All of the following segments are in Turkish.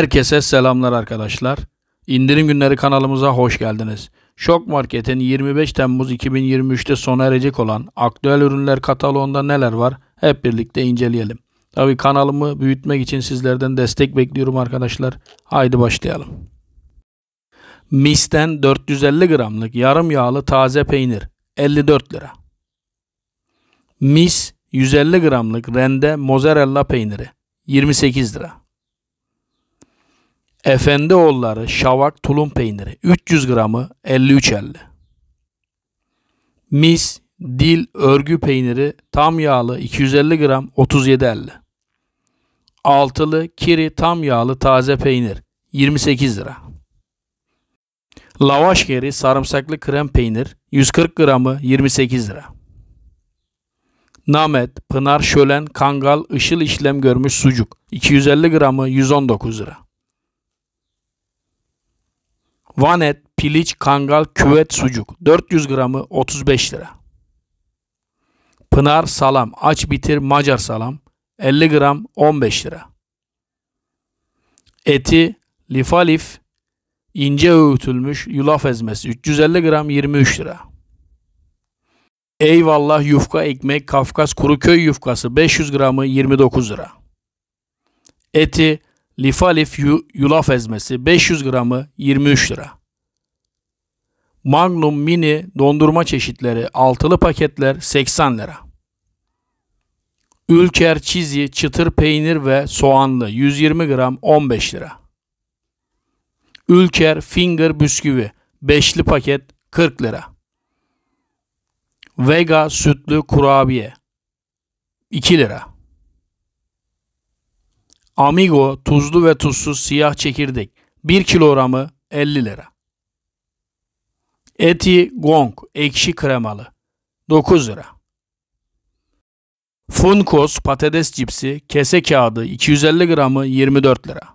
Herkese selamlar arkadaşlar. İndirim günleri kanalımıza hoş geldiniz. Şok Market'in 25 Temmuz 2023'te sona erecek olan aktüel ürünler kataloğunda neler var hep birlikte inceleyelim. Tabi kanalımı büyütmek için sizlerden destek bekliyorum arkadaşlar. Haydi başlayalım. Misten 450 gramlık yarım yağlı taze peynir 54 lira. Mis 150 gramlık rende mozzarella peyniri 28 lira. Efendioğulları şavak tulum peyniri 300 gramı 53.50. Mis, dil, örgü peyniri tam yağlı 250 gram 37.50. Altılı kiri tam yağlı taze peynir 28 lira. Lavaş geri sarımsaklı krem peynir 140 gramı 28 lira. Namet, Pınar Şölen, Kangal, Işıl işlem görmüş sucuk 250 gramı 119 lira. Van et, piliç, kangal, küvet, sucuk. 400 gramı 35 lira. Pınar salam, aç bitir Macar salam. 50 gram 15 lira. Eti lifalif ince öğütülmüş yulaf ezmesi 350 gram 23 lira. Eyvallah yufka ekmek Kafkas kuru köy yufkası 500 gramı 29 lira. Eti lifalif yulaf ezmesi 500 gramı 23 lira. Magnum mini dondurma çeşitleri altılı paketler 80 lira. Ülker çizi çıtır peynir ve soğanlı 120 gram 15 lira. Ülker finger bisküvi beşli paket 40 lira. Vega sütlü kurabiye 2 lira. Amigo tuzlu ve tuzsuz siyah çekirdek 1 kilogramı 50 lira. Eti Gong ekşi kremalı 9 lira. Funkos patates cipsi kese kağıdı 250 gramı 24 lira.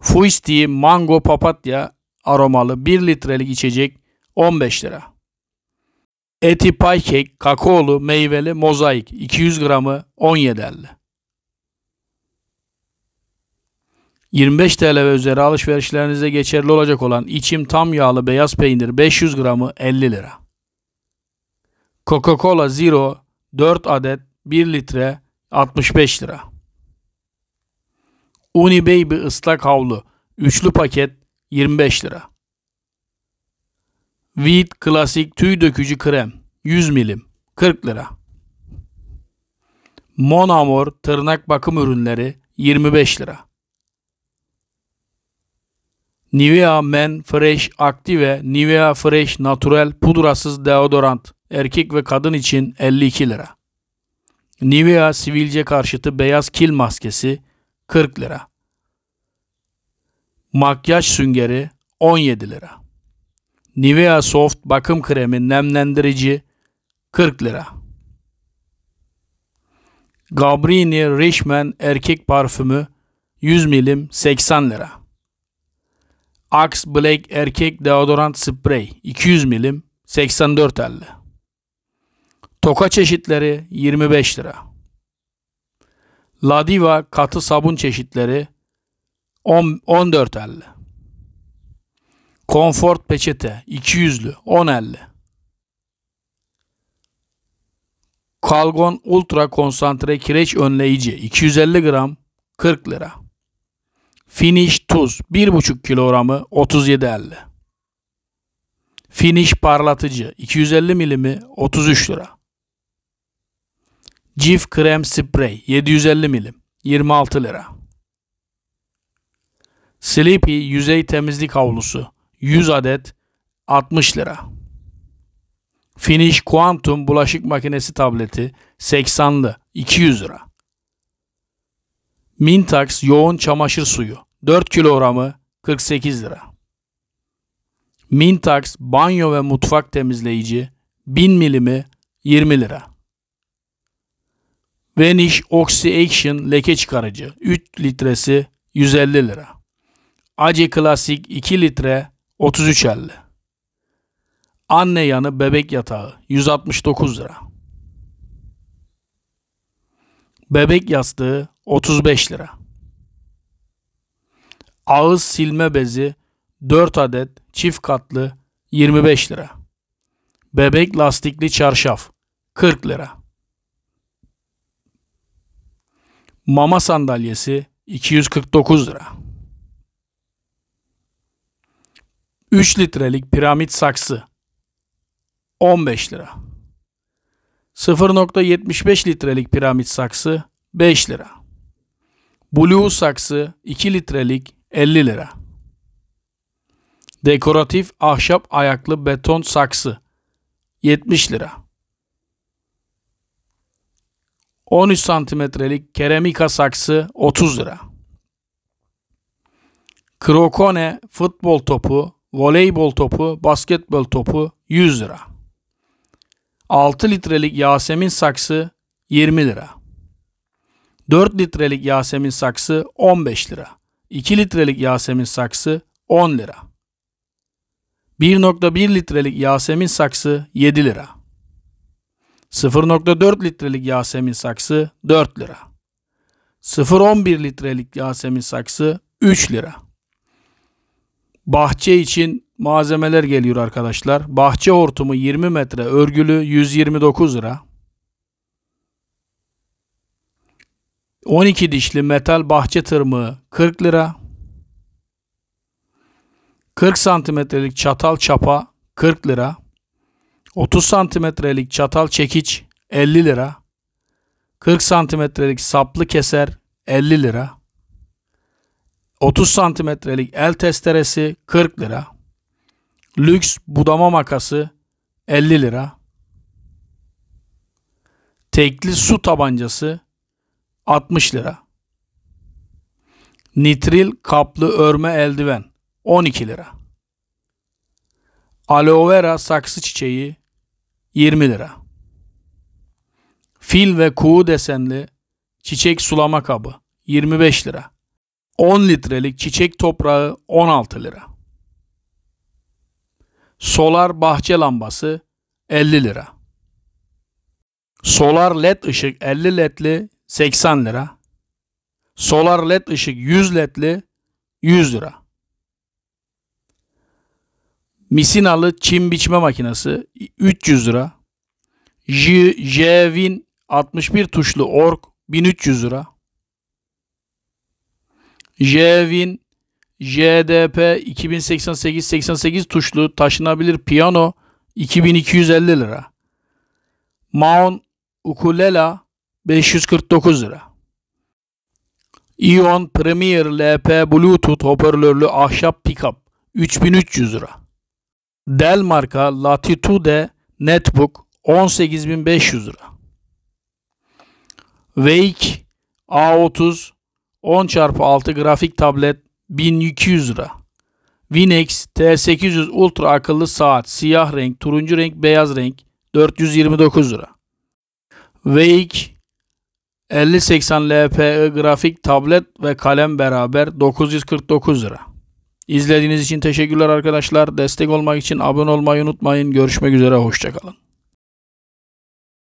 Fuisti mango papatya aromalı 1 litrelik içecek 15 lira. Eti Pie Cake, kakaolu meyveli mozaik 200 gramı 17.50. 25 TL ve üzeri alışverişlerinizde geçerli olacak olan içim tam yağlı beyaz peynir 500 gramı 50 lira. Coca-Cola Zero 4 adet 1 litre 65 lira. Unibaby ıslak havlu üçlü paket 25 lira. Veet klasik tüy dökücü krem 100 milim 40 lira. Monamor tırnak bakım ürünleri 25 lira. Nivea Men Fresh Active Nivea Fresh Natural pudrasız deodorant erkek ve kadın için 52 lira. Nivea sivilce karşıtı beyaz kil maskesi 40 lira. Makyaj süngeri 17 lira. Nivea Soft bakım kremi nemlendirici 40 lira. Gabrini Richman erkek parfümü 100 milim 80 lira. Axe Black Erkek Deodorant Spray 200 milim 84.50 Toka çeşitleri 25 lira. Ladiva katı sabun çeşitleri 14.50 Comfort peçete 200'lü 10.50 Kalgon Ultra Konsantre Kireç Önleyici 250 gram 40 lira. Finish tuz 1,5 kilogramı 37.50. Finish parlatıcı 250 milimi 33 lira. Cif krem sprey 750 milim 26 lira. Sleepy yüzey temizlik havlusu 100 adet 60 lira. Finish Quantum bulaşık makinesi tableti 80'lı 200 lira. Mintax yoğun çamaşır suyu 4 kilogramı 48 lira. Mintax banyo ve mutfak temizleyici 1000 milimi 20 lira. Vanish Oxy Action leke çıkarıcı 3 litresi 150 lira. Acı Klasik 2 litre 33.50. Anne yanı bebek yatağı 169 lira. Bebek yastığı 35 lira ağız silme bezi 4 adet çift katlı 25 lira. Bebek lastikli çarşaf 40 lira. Mama sandalyesi 249 lira. 3 litrelik piramit saksı 15 lira. 0.75 litrelik piramit saksı 5 lira. Blue saksı 2 litrelik 50 lira. Dekoratif ahşap ayaklı beton saksı 70 lira. 13 santimetrelik keramika saksı 30 lira. Krokone futbol topu, voleybol topu, basketbol topu 100 lira. 6 litrelik Yasemin saksı 20 lira. 4 litrelik Yasemin saksı 15 lira. 2 litrelik Yasemin saksı 10 lira. 1.1 litrelik Yasemin saksı 7 lira. 0.4 litrelik Yasemin saksı 4 lira. 0.11 litrelik Yasemin saksı 3 lira. Bahçe için malzemeler geliyor arkadaşlar. Bahçe hortumu 20 metre örgülü 129 lira. 12 dişli metal bahçe tırmığı 40 lira. 40 santimetrelik çatal çapa 40 lira. 30 santimetrelik çatal çekiç 50 lira. 40 santimetrelik saplı keser 50 lira. 30 santimetrelik el testeresi 40 lira. Lüks budama makası 50 lira. Tekli su tabancası 60 lira. Nitril kaplı örme eldiven 12 lira. Aloe vera saksı çiçeği 20 lira. Fil ve kuğu desenli çiçek sulama kabı 25 lira. 10 litrelik çiçek toprağı 16 lira. Solar bahçe lambası 50 lira. Solar led ışık 50 ledli 80 lira. Solar led ışık 100 ledli 100 lira. Misinalı çim biçme makinesi 300 lira. Jevin 61 tuşlu org 1300 lira. Jevin JDP 2088-88 tuşlu taşınabilir piyano 2250 lira. Maun ukulele 549 lira. Ion Premier LP Bluetooth hoparlörlü ahşap pickup 3300 lira. Dell marka Latitude Netbook 18500 lira. Wake A30 10x6 grafik tablet 1200 lira. Vinex T800 Ultra akıllı saat siyah renk, turuncu renk, beyaz renk 429 lira. Wake 50-80 LPI grafik tablet ve kalem beraber 949 lira. İzlediğiniz için teşekkürler arkadaşlar. Destek olmak için abone olmayı unutmayın. Görüşmek üzere, hoşçakalın.